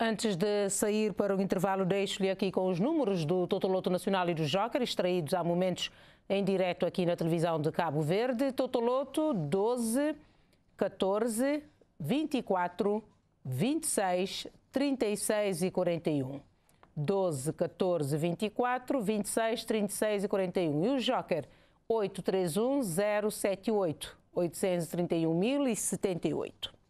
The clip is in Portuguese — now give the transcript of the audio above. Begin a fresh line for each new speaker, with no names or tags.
Antes de sair para o intervalo, deixo-lhe aqui com os números do Totoloto Nacional e do Joker, extraídos há momentos em direto aqui na televisão de Cabo Verde. Totoloto 12, 14, 24, 26, 36 e 41. 12, 14, 24, 26, 36 e 41. E o Joker 831 078 831.078.